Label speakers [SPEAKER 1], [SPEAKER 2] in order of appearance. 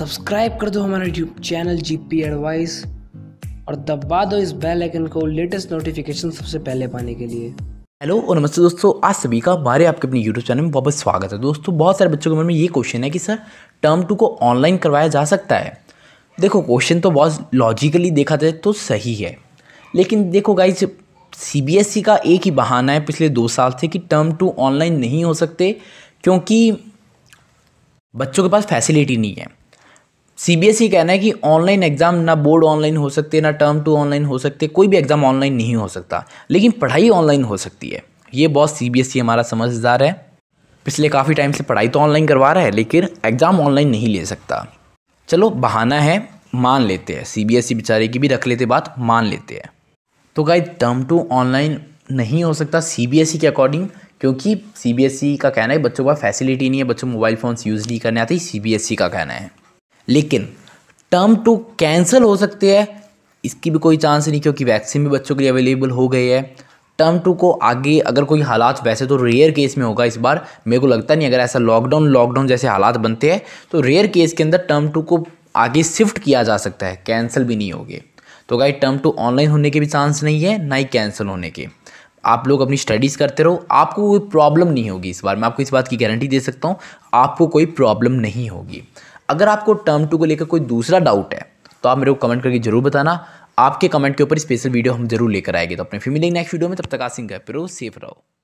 [SPEAKER 1] subscribe कर दो हमारा YouTube channel G P advice और दबा दो इस बेल आइकन को लेटेस्ट नोटिफिकेशन सबसे पहले पाने के लिए हेलो और
[SPEAKER 2] नमस्ते दोस्तों आज सभी का हमारे आपके अपने यूट्यूब चैनल में बहुत स्वागत है दोस्तों बहुत सारे बच्चों के मन में ये क्वेश्चन है कि सर टर्म टू को ऑनलाइन करवाया जा सकता है देखो क्वेश्चन तो बहुत लॉजिकली देखा जाए तो सही है लेकिन देखो गाइज सी e का एक ही बहाना है पिछले दो साल से कि टर्म टू ऑनलाइन नहीं हो सकते क्योंकि बच्चों के पास फैसिलिटी नहीं है सीबीएसई कहना है कि ऑनलाइन एग्ज़ाम ना बोर्ड ऑनलाइन हो सकते ना टर्म टू ऑनलाइन हो सकते कोई भी एग्ज़ाम ऑनलाइन नहीं हो सकता लेकिन पढ़ाई ऑनलाइन हो सकती है ये बॉस सीबीएसई हमारा समझदार है पिछले काफ़ी टाइम से पढ़ाई तो ऑनलाइन करवा रहा है लेकिन एग्ज़ाम ऑनलाइन नहीं ले सकता चलो बहाना है मान लेते हैं सी बी एस ई बेचारे की भी रख लेते बात मान लेते हैं तो गाई टर्म टू ऑनलाइन नहीं हो सकता सी बी एस ई के अकॉर्डिंग क्योंकि सी बी एस ई का कहना है बच्चों का फैसिलिटी नहीं है बच्चों मोबाइल फ़ोन्स यूज़ नहीं करने आते सी बी एस ई का कहना है लेकिन टर्म टू कैंसिल हो सकते हैं इसकी भी कोई चांस नहीं क्योंकि वैक्सीन भी बच्चों के लिए अवेलेबल हो गई है टर्म टू को आगे अगर कोई हालात वैसे तो रेयर केस में होगा इस बार मेरे को लगता नहीं अगर ऐसा लॉकडाउन लॉकडाउन जैसे हालात बनते हैं तो रेयर केस के अंदर टर्म टू को आगे शिफ्ट किया जा सकता है कैंसिल भी नहीं होगी तो गाई टर्म टू ऑनलाइन होने के भी चांस नहीं है ना ही कैंसिल होने के आप लोग अपनी स्टडीज़ करते रहो आपको कोई प्रॉब्लम नहीं होगी इस बार मैं आपको इस बात की गारंटी दे सकता हूँ आपको कोई प्रॉब्लम नहीं होगी अगर आपको टर्म टू को लेकर कोई दूसरा डाउट है तो आप मेरे को कमेंट करके जरूर बताना आपके कमेंट के ऊपर स्पेशल वीडियो हम जरूर लेकर आएंगे तो अपने फिर मिलेंगे नेक्स्ट वीडियो में तब तक आसिंग है प्रो सेफ रहो